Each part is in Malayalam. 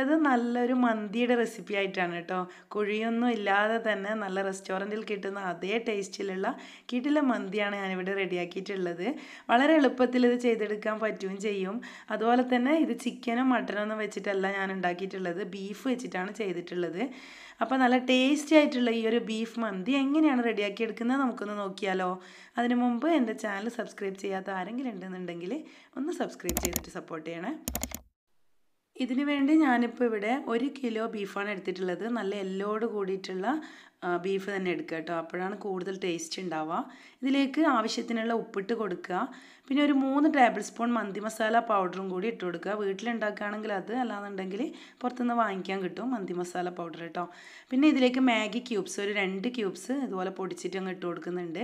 വന്നിട്ടുള്ളത് നല്ലൊരു മന്തിയുടെ റെസിപ്പി ആയിട്ടാണ് കേട്ടോ കുഴിയൊന്നും ഇല്ലാതെ തന്നെ നല്ല റെസ്റ്റോറൻറ്റിൽ കിട്ടുന്ന അതേ ടേസ്റ്റിലുള്ള കിടില മന്തിയാണ് ഞാനിവിടെ റെഡിയാക്കിയിട്ടുള്ളത് വളരെ എളുപ്പത്തിൽ ഇത് ചെയ്തെടുക്കാൻ പറ്റുകയും ചെയ്യും അതുപോലെ തന്നെ ഇത് ചിക്കനും മട്ടനും ഒന്നും വെച്ചിട്ടല്ല ഞാൻ ഉണ്ടാക്കിയിട്ടുള്ളത് ബീഫ് വെച്ചിട്ടാണ് ചെയ്തിട്ടുള്ളത് അപ്പോൾ നല്ല ടേസ്റ്റി ആയിട്ടുള്ള ഈ ഒരു ബീഫ് മന്തി എങ്ങനെയാണ് റെഡിയാക്കി എടുക്കുന്നത് നമുക്കൊന്ന് നോക്കിയാലോ അതിനു മുമ്പ് എൻ്റെ ചാനൽ സബ്സ്ക്രൈബ് ചെയ്യാത്ത ആരെങ്കിലും ഉണ്ടെന്നുണ്ടെങ്കിൽ ഒന്ന് സബ്സ്ക്രൈബ് ചെയ്തിട്ട് സപ്പോർട്ട് ചെയ്യണേ ഇതിനു വേണ്ടി ഞാനിപ്പോൾ ഇവിടെ ഒരു കിലോ ബീഫാണ് എടുത്തിട്ടുള്ളത് നല്ല എല്ലോട് കൂടിയിട്ടുള്ള ബീഫ് തന്നെ എടുക്കുക കേട്ടോ അപ്പോഴാണ് കൂടുതൽ ടേസ്റ്റ് ഉണ്ടാവുക ഇതിലേക്ക് ആവശ്യത്തിനുള്ള ഉപ്പിട്ട് കൊടുക്കുക പിന്നെ ഒരു മൂന്ന് ടേബിൾ സ്പൂൺ മന്തി മസാല പൗഡറും കൂടി ഇട്ട് കൊടുക്കുക വീട്ടിലുണ്ടാക്കുകയാണെങ്കിൽ അത് അല്ലാന്നുണ്ടെങ്കിൽ പുറത്തുനിന്ന് വാങ്ങിക്കാൻ കിട്ടും മന്തി മസാല പൗഡർ കേട്ടോ പിന്നെ ഇതിലേക്ക് മാഗി ക്യൂബ്സ് ഒരു രണ്ട് ക്യൂബ്സ് ഇതുപോലെ പൊടിച്ചിട്ട് അങ്ങ് ഇട്ട് കൊടുക്കുന്നുണ്ട്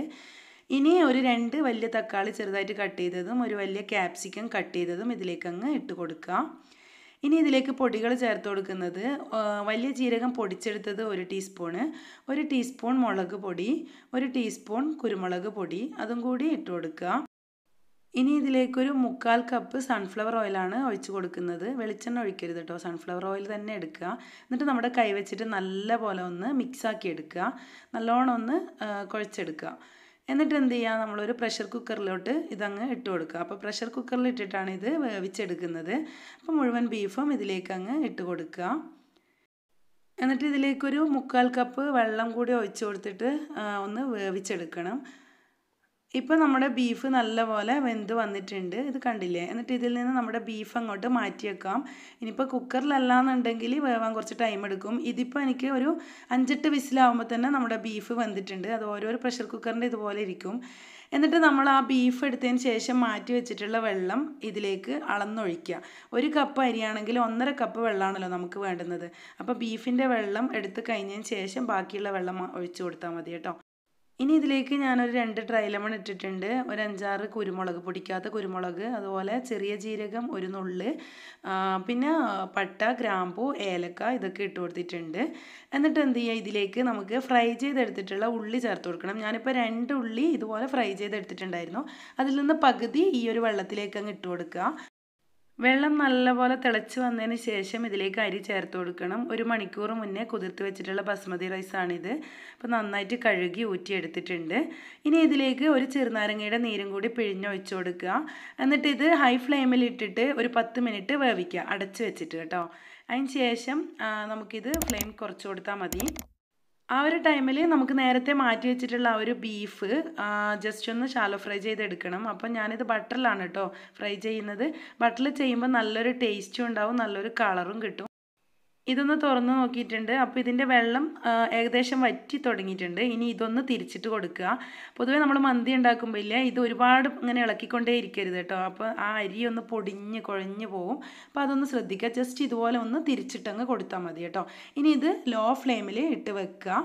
ഇനി ഒരു രണ്ട് വലിയ തക്കാളി ചെറുതായിട്ട് കട്ട് ചെയ്തതും ഒരു വലിയ ക്യാപ്സിക്കം കട്ട് ചെയ്തതും ഇതിലേക്ക് അങ്ങ് ഇട്ട് കൊടുക്കുക ഇനി ഇതിലേക്ക് പൊടികൾ ചേർത്ത് കൊടുക്കുന്നത് വലിയ ജീരകം പൊടിച്ചെടുത്തത് ഒരു ടീസ്പൂണ് ഒരു ടീസ്പൂൺ മുളക് പൊടി ഒരു ടീസ്പൂൺ കുരുമുളക് പൊടി അതും കൂടി ഇട്ട് കൊടുക്കുക ഇനി ഇതിലേക്കൊരു മുക്കാൽ കപ്പ് സൺഫ്ലവർ ഓയിലാണ് ഒഴിച്ച് കൊടുക്കുന്നത് വെളിച്ചെണ്ണ ഒഴിക്കരുത് കേട്ടോ സൺഫ്ലവർ ഓയിൽ തന്നെ എടുക്കുക എന്നിട്ട് നമ്മുടെ കൈ വെച്ചിട്ട് നല്ല പോലെ ഒന്ന് മിക്സാക്കി എടുക്കുക നല്ലോണം ഒന്ന് കുഴച്ചെടുക്കുക എന്നിട്ട് എന്ത് ചെയ്യുക നമ്മളൊരു പ്രഷർ കുക്കറിലോട്ട് ഇതങ്ങ് ഇട്ട് കൊടുക്കുക അപ്പോൾ പ്രഷർ കുക്കറിൽ ഇട്ടിട്ടാണ് ഇത് വേവിച്ചെടുക്കുന്നത് അപ്പോൾ മുഴുവൻ ബീഫും ഇതിലേക്ക് അങ്ങ് ഇട്ട് കൊടുക്കുക എന്നിട്ട് ഇതിലേക്കൊരു മുക്കാൽ കപ്പ് വെള്ളം കൂടി ഒഴിച്ചു കൊടുത്തിട്ട് ഒന്ന് വേവിച്ചെടുക്കണം ഇപ്പോൾ നമ്മുടെ ബീഫ് നല്ലപോലെ വെന്ത് വന്നിട്ടുണ്ട് ഇത് കണ്ടില്ലേ എന്നിട്ട് ഇതിൽ നിന്ന് നമ്മുടെ ബീഫ് അങ്ങോട്ട് മാറ്റി വെക്കാം ഇനിയിപ്പോൾ എന്നുണ്ടെങ്കിൽ വേവാൻ കുറച്ച് ടൈം എടുക്കും ഇതിപ്പോൾ എനിക്ക് ഒരു അഞ്ചെട്ട് വിസിലാവുമ്പോൾ തന്നെ നമ്മുടെ ബീഫ് വെന്തിട്ടുണ്ട് അത് ഓരോരോ പ്രഷർ കുക്കറിൻ്റെ ഇതുപോലെ ഇരിക്കും എന്നിട്ട് നമ്മൾ ആ ബീഫ് എടുത്തതിന് ശേഷം മാറ്റി വെച്ചിട്ടുള്ള വെള്ളം ഇതിലേക്ക് അളന്നൊഴിക്കുക ഒരു കപ്പ് അരിയാണെങ്കിൽ ഒന്നര കപ്പ് വെള്ളമാണല്ലോ നമുക്ക് വേണ്ടുന്നത് അപ്പോൾ ബീഫിൻ്റെ വെള്ളം എടുത്ത് കഴിഞ്ഞതിന് ശേഷം ബാക്കിയുള്ള വെള്ളം ഒഴിച്ചു കൊടുത്താൽ മതി കേട്ടോ ഇനി ഇതിലേക്ക് ഞാനൊരു രണ്ട് ഡ്രൈ ലെമൺ ഇട്ടിട്ടുണ്ട് ഒരു അഞ്ചാറ് കുരുമുളക് പൊടിക്കാത്ത കുരുമുളക് അതുപോലെ ചെറിയ ജീരകം ഒരു നുള്ള് പിന്നെ പട്ട ഗ്രാമ്പു ഏലക്ക ഇതൊക്കെ ഇട്ട് കൊടുത്തിട്ടുണ്ട് എന്നിട്ട് എന്ത് ചെയ്യുക ഇതിലേക്ക് നമുക്ക് ഫ്രൈ ചെയ്തെടുത്തിട്ടുള്ള ഉള്ളി ചേർത്ത് കൊടുക്കണം ഞാനിപ്പോൾ രണ്ട് ഉള്ളി ഇതുപോലെ ഫ്രൈ ചെയ്തെടുത്തിട്ടുണ്ടായിരുന്നു അതിൽ നിന്ന് പകുതി ഈ ഒരു വെള്ളത്തിലേക്ക് അങ്ങ് ഇട്ട് കൊടുക്കുക വെള്ളം നല്ലപോലെ തിളച്ച് വന്നതിന് ശേഷം ഇതിലേക്ക് അരി ചേർത്ത് കൊടുക്കണം ഒരു മണിക്കൂർ മുന്നേ കുതിർത്ത് വെച്ചിട്ടുള്ള ബസ്മതി റൈസാണിത് അപ്പോൾ നന്നായിട്ട് കഴുകി ഊറ്റിയെടുത്തിട്ടുണ്ട് ഇനി ഇതിലേക്ക് ഒരു ചെറുനാരങ്ങയുടെ നീരും കൂടി പിഴിഞ്ഞൊഴിച്ചു കൊടുക്കുക എന്നിട്ട് ഇത് ഹൈ ഫ്ലെയിമിൽ ഇട്ടിട്ട് ഒരു പത്ത് മിനിറ്റ് വേവിക്കുക അടച്ച് വെച്ചിട്ട് കേട്ടോ അതിന് ശേഷം നമുക്കിത് ഫ്ലെയിം കുറച്ച് കൊടുത്താൽ മതി ആ ഒരു ടൈമിൽ നമുക്ക് നേരത്തെ മാറ്റി വെച്ചിട്ടുള്ള ആ ഒരു ബീഫ് ജസ്റ്റ് ഒന്ന് ഷാലോ ഫ്രൈ ചെയ്തെടുക്കണം അപ്പം ഞാനിത് ബട്ടറിലാണ് കേട്ടോ ഫ്രൈ ചെയ്യുന്നത് ബട്ടറിൽ ചെയ്യുമ്പോൾ നല്ലൊരു ടേസ്റ്റും ഉണ്ടാവും നല്ലൊരു കളറും കിട്ടും ഇതൊന്ന് തുറന്ന് നോക്കിയിട്ടുണ്ട് അപ്പോൾ ഇതിൻ്റെ വെള്ളം ഏകദേശം വറ്റി തുടങ്ങിയിട്ടുണ്ട് ഇനി ഇതൊന്ന് തിരിച്ചിട്ട് കൊടുക്കുക പൊതുവേ നമ്മൾ മന്തി ഉണ്ടാക്കുമ്പോൾ ഇല്ലേ ഇത് ഒരുപാട് ഇങ്ങനെ ഇളക്കിക്കൊണ്ടേ ഇരിക്കരുത് കേട്ടോ അപ്പോൾ ആ അരി ഒന്ന് പൊടിഞ്ഞ് കുഴഞ്ഞ് പോവും അപ്പോൾ അതൊന്ന് ശ്രദ്ധിക്കുക ജസ്റ്റ് ഇതുപോലെ ഒന്ന് തിരിച്ചിട്ടങ്ങ് കൊടുത്താൽ മതി കേട്ടോ ഇനി ഇത് ലോ ഫ്ലെയിമിൽ ഇട്ട് വെക്കുക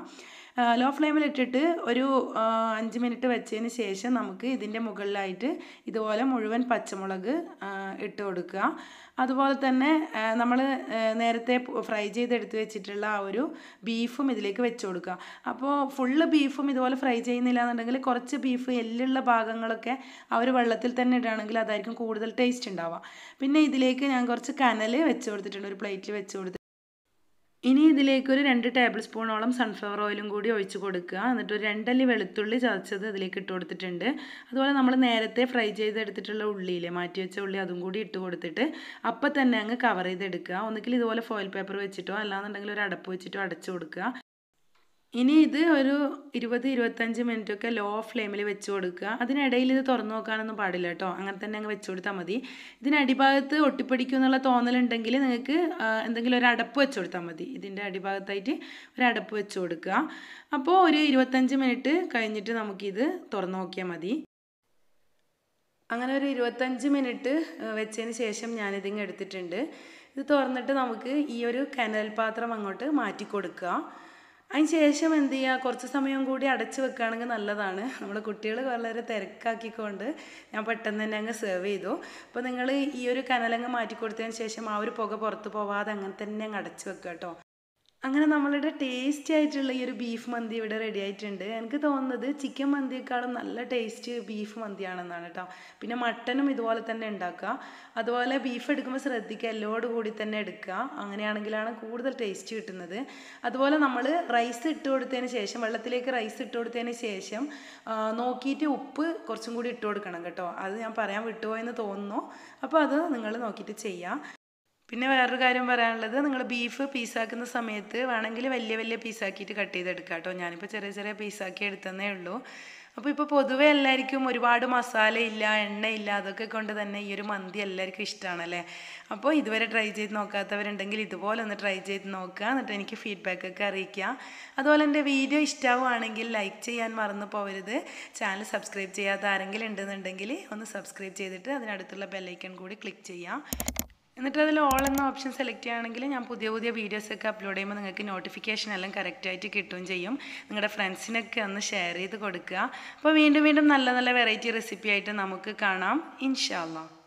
ലോ ഫ്ലെയിമിലിട്ടിട്ട് ഒരു അഞ്ച് മിനിറ്റ് വെച്ചതിന് ശേഷം നമുക്ക് ഇതിൻ്റെ മുകളിലായിട്ട് ഇതുപോലെ മുഴുവൻ പച്ചമുളക് ഇട്ട് കൊടുക്കുക അതുപോലെ തന്നെ നമ്മൾ നേരത്തെ ഫ്രൈ ചെയ്തെടുത്ത് വെച്ചിട്ടുള്ള ആ ഒരു ബീഫും ഇതിലേക്ക് വെച്ച് കൊടുക്കുക അപ്പോൾ ഫുള്ള് ബീഫും ഇതുപോലെ ഫ്രൈ ചെയ്യുന്നില്ല എന്നുണ്ടെങ്കിൽ കുറച്ച് ബീഫ് എല്ലുള്ള ഭാഗങ്ങളൊക്കെ ആ ഒരു വെള്ളത്തിൽ തന്നെ ഇടുകയാണെങ്കിൽ അതായിരിക്കും കൂടുതൽ ടേസ്റ്റ് ഉണ്ടാവുക പിന്നെ ഇതിലേക്ക് ഞാൻ കുറച്ച് കനൽ വെച്ച് കൊടുത്തിട്ടുണ്ട് ഒരു പ്ലേറ്റിൽ വെച്ച് കൊടുത്തിട്ടുണ്ട് ഇനി ഇതിലേക്ക് ഒരു രണ്ട് ടേബിൾ സ്പൂണോളം സൺഫ്ലവർ ഓയിലും കൂടി ഒഴിച്ച് കൊടുക്കുക എന്നിട്ട് ഒരു രണ്ടല്ലി വെളുത്തുള്ളി ചതച്ചത് ഇതിലേക്ക് ഇട്ട് കൊടുത്തിട്ടുണ്ട് അതുപോലെ നമ്മൾ നേരത്തെ ഫ്രൈ ചെയ്തെടുത്തിട്ടുള്ള ഉള്ളിയിൽ മാറ്റി വെച്ച ഉള്ളി അതും കൂടി ഇട്ട് കൊടുത്തിട്ട് അപ്പം തന്നെ അങ്ങ് കവർ ചെയ്തെടുക്കുക ഒന്നുകിൽ ഇതുപോലെ ഫോയിൽ പേപ്പർ വെച്ചിട്ടോ അല്ലാന്നുണ്ടെങ്കിൽ ഒരു അടപ്പ് വെച്ചിട്ടോ അടച്ചു കൊടുക്കുക ഇനി ഇത് ഒരു ഇരുപത് ഇരുപത്തഞ്ച് ഒക്കെ ലോ ഫ്ലെയിമിൽ വെച്ച് കൊടുക്കുക അതിനിടയിൽ ഇത് തുറന്നു നോക്കാനൊന്നും പാടില്ല കേട്ടോ അങ്ങനെ തന്നെ അങ്ങ് വെച്ച് കൊടുത്താൽ മതി ഇതിൻ്റെ അടിഭാഗത്ത് ഒട്ടിപ്പിടിക്കും എന്നുള്ള തോന്നലുണ്ടെങ്കിൽ നിങ്ങൾക്ക് എന്തെങ്കിലും ഒരു അടപ്പ് വെച്ച് കൊടുത്താൽ മതി ഇതിൻ്റെ അടിഭാഗത്തായിട്ട് ഒരു അടപ്പ് വെച്ച് കൊടുക്കുക അപ്പോൾ ഒരു ഇരുപത്തഞ്ച് മിനിറ്റ് കഴിഞ്ഞിട്ട് നമുക്കിത് തുറന്നു നോക്കിയാൽ മതി അങ്ങനെ ഒരു ഇരുപത്തഞ്ച് മിനിറ്റ് വെച്ചതിന് ശേഷം ഞാനിതിങ്ങ് എടുത്തിട്ടുണ്ട് ഇത് തുറന്നിട്ട് നമുക്ക് ഈ ഒരു കനൽ പാത്രം അങ്ങോട്ട് മാറ്റി കൊടുക്കുക അതിന് ശേഷം എന്ത് ചെയ്യുക കുറച്ച് സമയം കൂടി അടച്ച് വെക്കുകയാണെങ്കിൽ നല്ലതാണ് നമ്മൾ കുട്ടികൾ വളരെ തിരക്കാക്കിക്കൊണ്ട് ഞാൻ പെട്ടെന്ന് തന്നെ അങ്ങ് സെർവ് ചെയ്തു അപ്പോൾ നിങ്ങൾ ഈ ഒരു കനലങ്ങ് മാറ്റി കൊടുത്തതിന് ശേഷം ആ ഒരു പുക പുറത്ത് പോവാതെ അങ്ങനെ തന്നെ അങ്ങ് അടച്ച് വെക്കുക കേട്ടോ അങ്ങനെ നമ്മളുടെ ടേസ്റ്റി ആയിട്ടുള്ള ഈ ഒരു ബീഫ് മന്തി ഇവിടെ റെഡി ആയിട്ടുണ്ട് എനിക്ക് തോന്നുന്നത് ചിക്കൻ മന്തിയേക്കാളും നല്ല ടേസ്റ്റ് ബീഫ് മന്തിയാണെന്നാണ് കേട്ടോ പിന്നെ മട്ടനും ഇതുപോലെ തന്നെ ഉണ്ടാക്കുക അതുപോലെ ബീഫ് എടുക്കുമ്പോൾ ശ്രദ്ധിക്കുക എല്ലോട് കൂടി തന്നെ എടുക്കുക അങ്ങനെയാണെങ്കിലാണ് കൂടുതൽ ടേസ്റ്റ് കിട്ടുന്നത് അതുപോലെ നമ്മൾ റൈസ് ഇട്ട് കൊടുത്തതിന് ശേഷം വെള്ളത്തിലേക്ക് റൈസ് ഇട്ട് കൊടുത്തതിന് ശേഷം നോക്കിയിട്ട് ഉപ്പ് കുറച്ചും കൂടി ഇട്ട് കൊടുക്കണം കേട്ടോ അത് ഞാൻ പറയാൻ വിട്ടുപോയെന്ന് തോന്നുന്നു അപ്പോൾ അത് നിങ്ങൾ നോക്കിയിട്ട് ചെയ്യാം പിന്നെ വേറൊരു കാര്യം പറയാനുള്ളത് നിങ്ങൾ ബീഫ് പീസാക്കുന്ന സമയത്ത് വേണമെങ്കിൽ വലിയ വലിയ പീസാക്കിയിട്ട് കട്ട് ചെയ്തെടുക്കുക കേട്ടോ ഞാനിപ്പോൾ ചെറിയ ചെറിയ പീസാക്കി എടുത്തതേ ഉള്ളൂ അപ്പോൾ ഇപ്പോൾ പൊതുവേ എല്ലാവർക്കും ഒരുപാട് മസാല ഇല്ല എണ്ണയില്ല അതൊക്കെ കൊണ്ട് തന്നെ ഈ ഒരു മന്തി എല്ലാവർക്കും ഇഷ്ടമാണല്ലേ അപ്പോൾ ഇതുവരെ ട്രൈ ചെയ്ത് നോക്കാത്തവരുണ്ടെങ്കിൽ ഇതുപോലെ ഒന്ന് ട്രൈ ചെയ്ത് നോക്കുക എന്നിട്ട് എനിക്ക് ഫീഡ്ബാക്ക് ഒക്കെ അറിയിക്കുക അതുപോലെ എൻ്റെ വീഡിയോ ഇഷ്ടമാവുകയാണെങ്കിൽ ലൈക്ക് ചെയ്യാൻ മറന്നു പോകരുത് ചാനൽ സബ്സ്ക്രൈബ് ചെയ്യാത്ത ആരെങ്കിലും ഉണ്ടെന്നുണ്ടെങ്കിൽ ഒന്ന് സബ്സ്ക്രൈബ് ചെയ്തിട്ട് അതിനടുത്തുള്ള ബെല്ലൈക്കൺ കൂടി ക്ലിക്ക് ചെയ്യുക എന്നിട്ട് അതിൽ ഓൾ എന്ന ഓപ്ഷൻ സെലക്ട് ചെയ്യുകയാണെങ്കിൽ ഞാൻ പുതിയ പുതിയ വീഡിയോസൊക്കെ അപ്ലോഡ് ചെയ്യുമ്പോൾ നിങ്ങൾക്ക് നോട്ടിഫിക്കേഷൻ എല്ലാം കറക്റ്റായിട്ട് കിട്ടുകയും ചെയ്യും നിങ്ങളുടെ ഫ്രണ്ട്സിനൊക്കെ ഒന്ന് ഷെയർ ചെയ്ത് കൊടുക്കുക അപ്പോൾ വീണ്ടും വീണ്ടും നല്ല നല്ല വെറൈറ്റി റെസിപ്പി ആയിട്ട് നമുക്ക് കാണാം ഇൻഷാല്ലാം